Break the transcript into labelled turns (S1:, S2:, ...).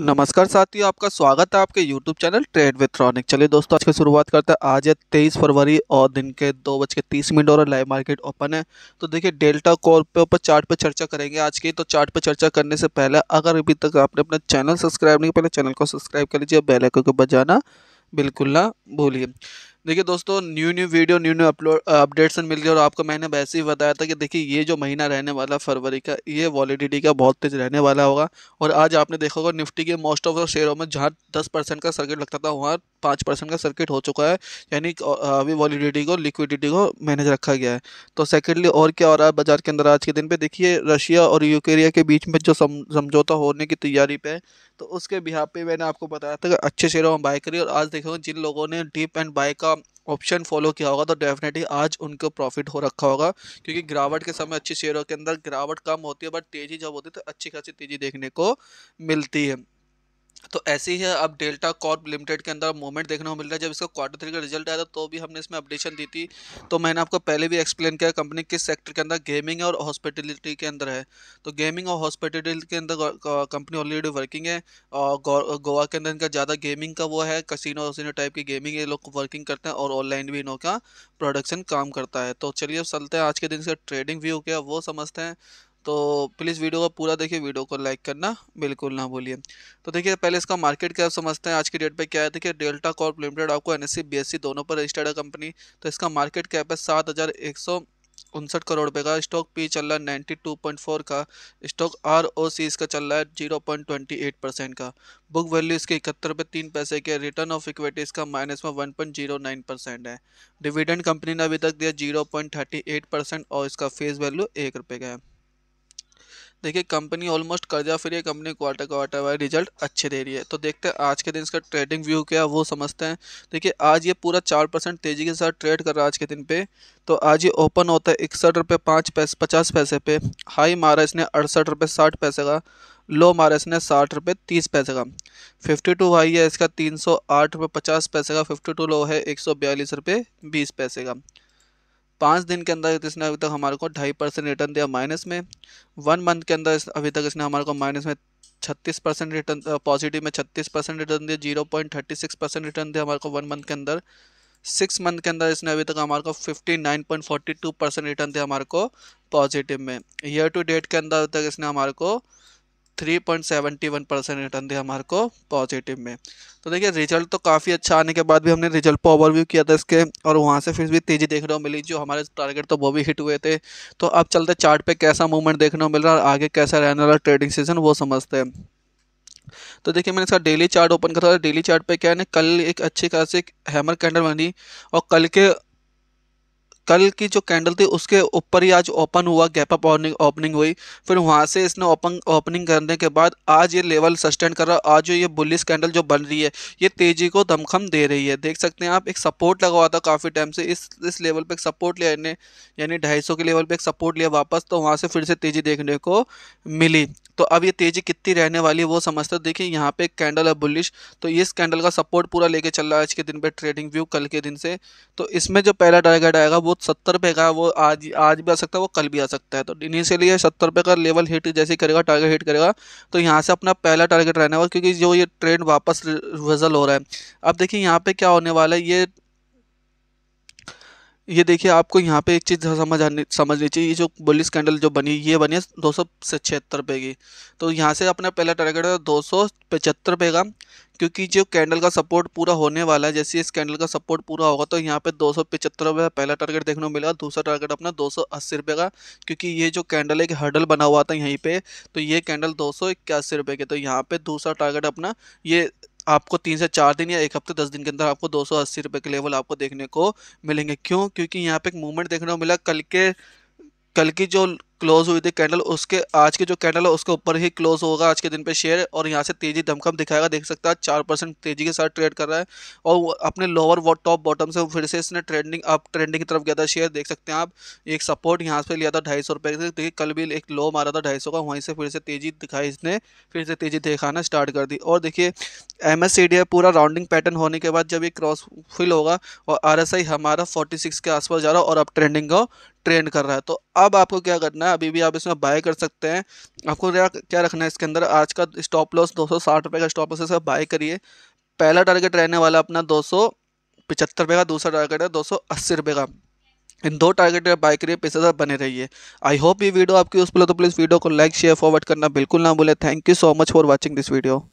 S1: नमस्कार साथियों आपका स्वागत है आपके YouTube चैनल ट्रेड विथ्रॉनिक चलिए दोस्तों आज की शुरुआत करते हैं आज है तेईस फरवरी और दिन के दो बज के तीस मिनट और लाइव मार्केट ओपन है तो देखिए डेल्टा कॉल पे ऊपर चार्ट पे चर्चा करेंगे आज की तो चार्ट पे चर्चा करने से पहले अगर अभी तक आपने अपना चैनल सब्सक्राइब नहीं पहले चैनल को सब्सक्राइब कर लीजिए बेलाइकन को बजाना बिल्कुल ना भूलिए देखिए दोस्तों new new video new new upload updates मिल गए और आपको मैंने वैसे ही बताया था कि देखिए ये जो महीना रहने वाला फरवरी का ये वॉलीडिटी का बहुत तेज रहने वाला होगा और आज आपने देखा होगा निफ्टी के मोस्ट ऑफ द शेयरों में जहाँ दस परसेंट का सर्किट लगता था वहाँ पाँच परसेंट का सर्किट हो चुका है यानी अभी वॉलीडिटी को लिक्विडिटी को मैनेज रखा गया है तो सेकेंडली और क्या हो रहा है बाजार के अंदर आज के दिन पे देखिए रशिया और यूक्रेन के बीच में जो समझौता होने की तैयारी पे तो उसके बिहार पे मैंने आपको बताया था कि अच्छे शेयरों में बाय करी और आज देखेंगे जिन लोगों ने डीप एंड बाय का ऑप्शन फॉलो किया होगा तो डेफिनेटली आज उनको प्रॉफिट हो रखा होगा क्योंकि गिरावट के समय अच्छे शेयरों के अंदर गिरावट कम होती है बट तेज़ी जब होती है तो अच्छी खासी तेज़ी देखने को मिलती है तो ऐसे ही है अब डेल्टा कॉर्प लिमिटेड के अंदर मूवमेंट देखने को मिल रहा है जब इसका क्वार्टर थ्री का रिजल्ट आया था तो भी हमने इसमें अपडेशन दी थी तो मैंने आपको पहले भी एक्सप्लेन किया कंपनी किस सेक्टर के अंदर गेमिंग और हॉस्पिटलिटी के अंदर है तो गेमिंग और हॉस्पिटलिटी के अंदर कंपनी ऑलरेडी वर्किंग है और गोवा के अंदर इनका ज़्यादा गेमिंग का वो है कसिनो वसिनो टाइप की गेमिंग ये लोग वर्किंग करते हैं और ऑनलाइन भी इनका प्रोडक्शन काम करता है तो चलिए अब चलते हैं आज के दिन से ट्रेडिंग व्यू क्या वो समझते हैं तो प्लीज़ वीडियो को पूरा देखिए वीडियो को लाइक करना बिल्कुल ना भूलिए तो देखिए पहले इसका मार्केट कैप समझते हैं आज की डेट पे क्या है देखिए डेल्टा कॉर्प लिमिटेड आपको एन एस e, e दोनों पर रजिस्टर्ड है कंपनी तो इसका मार्केट कैप है सात हज़ार एक सौ उनसठ करोड़ रुपये का स्टॉक पी चल रहा है नाइन्टी टू पॉइंट फोर का स्टॉक आर ओ सी इसका चल रहा है zero point twenty eight percent का बुक वैल्यू इसके इकहत्तर रुपये तीन पैसे के रिटर्न ऑफ इक्विटी इसका माइनस में one point zero nine percent है डिविडेंड कंपनी ने अभी तक दिया zero point thirty eight percent और इसका फेस वैल्यू एक रुपये का है देखिए कंपनी ऑलमोस्ट कर्जा फ्री है company quarter quarter wise result अच्छे दे रही है तो देखते हैं आज के दिन इसका ट्रेडिंग व्यू क्या वो समझते हैं देखिए आज ये पूरा चार परसेंट तेज़ी के साथ ट्रेड कर रहा है आज के दिन पे तो आज ये ओपन होता है इकसठ रुपये पाँच पैसे पचास पैसे पे हाई मारा इसने अड़सठ रुपये साठ पैसे का लो मारा इसने साठ रुपये तीस पैसे का फिफ्टी टू हाई है इसका तीन सौ आठ रुपये पचास पैसे का फिफ्टी टू लो है एक सौ बयालीस रुपये बीस पैसे का पाँच दिन के अंदर इसने अभी तक हमारे को ढाई परसेंट रिटर्न दिया माइनस में वन मंथ के अंदर अभी तक इसने हमारे को माइनस में छत्तीस परसेंट रिटर्न पॉजिटिव में छत्तीस परसेंट रिटर्न दिया zero point thirty six percent return दिया हमारे को वन मंथ के अंदर सिक्स मंथ के अंदर इसने अभी तक हमारे को fifty nine point forty two percent return दिया हमारे को पॉजिटिव में ईयर टू डेट के अंदर अभी तक इसने हमारे को three point seventy one percent return दिया हमारे को पॉजिटिव में तो देखिए रिजल्ट तो काफ़ी अच्छा आने के बाद भी हमने रिजल्ट पर ओवरव्यू किया था इसके और वहाँ से फिर भी तेज़ी देखने को मिली जो हमारे टारगेट तो वो भी हिट हुए थे तो अब चलते चार्ट पे कैसा मूवमेंट देखने को मिल रहा है और आगे कैसा रहने वाला ट्रेडिंग सीजन वो समझते हैं तो देखिए मैंने इसका डेली चार्ट ओपन करा था डेली चार्ट पे क्या है ना कल एक अच्छी खासी हैमर कैंडल बनी और कल के कल की जो कैंडल थी उसके ऊपर ही आज ओपन हुआ गैप अप ओपनिंग हुई फिर वहाँ से इसने ओपन ओपनिंग करने के बाद आज ये लेवल सस्टेन कर रहा आज जो ये बुलिस कैंडल जो बन रही है ये तेज़ी को दमखम दे रही है देख सकते हैं आप एक सपोर्ट लगा हुआ था काफ़ी टाइम से इस इस लेवल पर एक सपोर्ट लिया इन्हें यानी ढाई के लेवल पर एक सपोर्ट लिया वापस तो वहाँ से फिर से तेज़ी देखने को मिली तो अब ये तेज़ी कितनी रहने वाली है वो समझते देखिए यहाँ पे कैंडल है बुलिश तो इस कैंडल का सपोर्ट पूरा लेके चल रहा है आज के दिन पे ट्रेडिंग व्यू कल के दिन से तो इसमें जो पहला टारगेट आएगा वो सत्तर रुपये का वो आज आज भी आ सकता है वो कल भी आ सकता है तो इनिशियली सत्तर रुपये का लेवल हिट जैसे करेगा टारगेट हिट करेगा तो यहाँ से अपना पहला टारगेट रहने वाला क्योंकि जो ये ट्रेंड वापस रिजल हो रहा है अब देखिए यहाँ पर क्या होने वाला है ये ये देखिए आपको यहाँ पे एक चीज़ समझ समझनी चाहिए ये जो बुलिस कैंडल जो बनी ये बनी है दो सौ छिहत्तर रुपये की तो यहाँ से अपना पहला टारगेट है दो सौ पचहत्तर रुपये का क्योंकि जो कैंडल का सपोर्ट पूरा होने वाला है जैसे इस कैंडल का सपोर्ट पूरा होगा तो यहाँ पे दो सौ पचहत्तर रुपये का पहला टारगेट देखने को मिलेगा दूसरा टारगेट अपना दो सौ अस्सी रुपये का क्योंकि ये जो कैंडल एक हर्डल बना हुआ था यहीं पे तो ये कैंडल दो सौ इक्यासी रुपये के तो यहाँ पे दूसरा टारगेट अपना ये आपको तीन से चार दिन या एक हफ्ते दस दिन के अंदर आपको दो सौ अस्सी रुपये के लेवल आपको देखने को मिलेंगे क्यों क्योंकि यहाँ पे एक मूवमेंट देखने को मिला कल के कल की जो क्लोज हुई थी कैंडल उसके आज के जो कैंडल है उसके ऊपर ही क्लोज होगा आज के दिन पे शेयर और यहाँ से तेजी धमकम दिखाएगा देख सकता है चार परसेंट तेजी के साथ ट्रेड कर रहा है और अपने लोअर वो टॉप बॉटम से फिर से इसने ट्रेंडिंग अप ट्रेंडिंग की तरफ गया था शेयर देख सकते हैं आप एक सपोर्ट यहाँ पे लिया था ढाई सौ रुपये से देखिए कल भी एक लो मारा था ढाई सौ का वहीं से फिर से तेजी दिखाई इसने फिर से तेजी दिखाना स्टार्ट कर दी और देखिए एम एस सी डी पूरा राउंडिंग पैटर्न होने के बाद जब ये क्रॉस फिल होगा और आर एस आई हमारा फोर्टी सिक्स के आसपास जा रहा और अब ट्रेंडिंग को ट्रेंड कर रहा है तो अब आपको क्या करना है अभी भी आप इसमें बाय कर सकते हैं आपको क्या क्या रखना है इसके अंदर आज का स्टॉप लॉस दो सौ का स्टॉप लॉस इसका बाय करिए पहला टारगेट रहने वाला अपना दो सौ का दूसरा टारगेट है दो सौ का इन दो टारगेट बाय करिए रही पैसे बने रहिए आई होप ये वीडियो आपकी उस पर तो प्लीज़ वीडियो को लाइक शेयर फॉरवर्ड करना बिल्कुल ना भूलें thank you so much for watching this video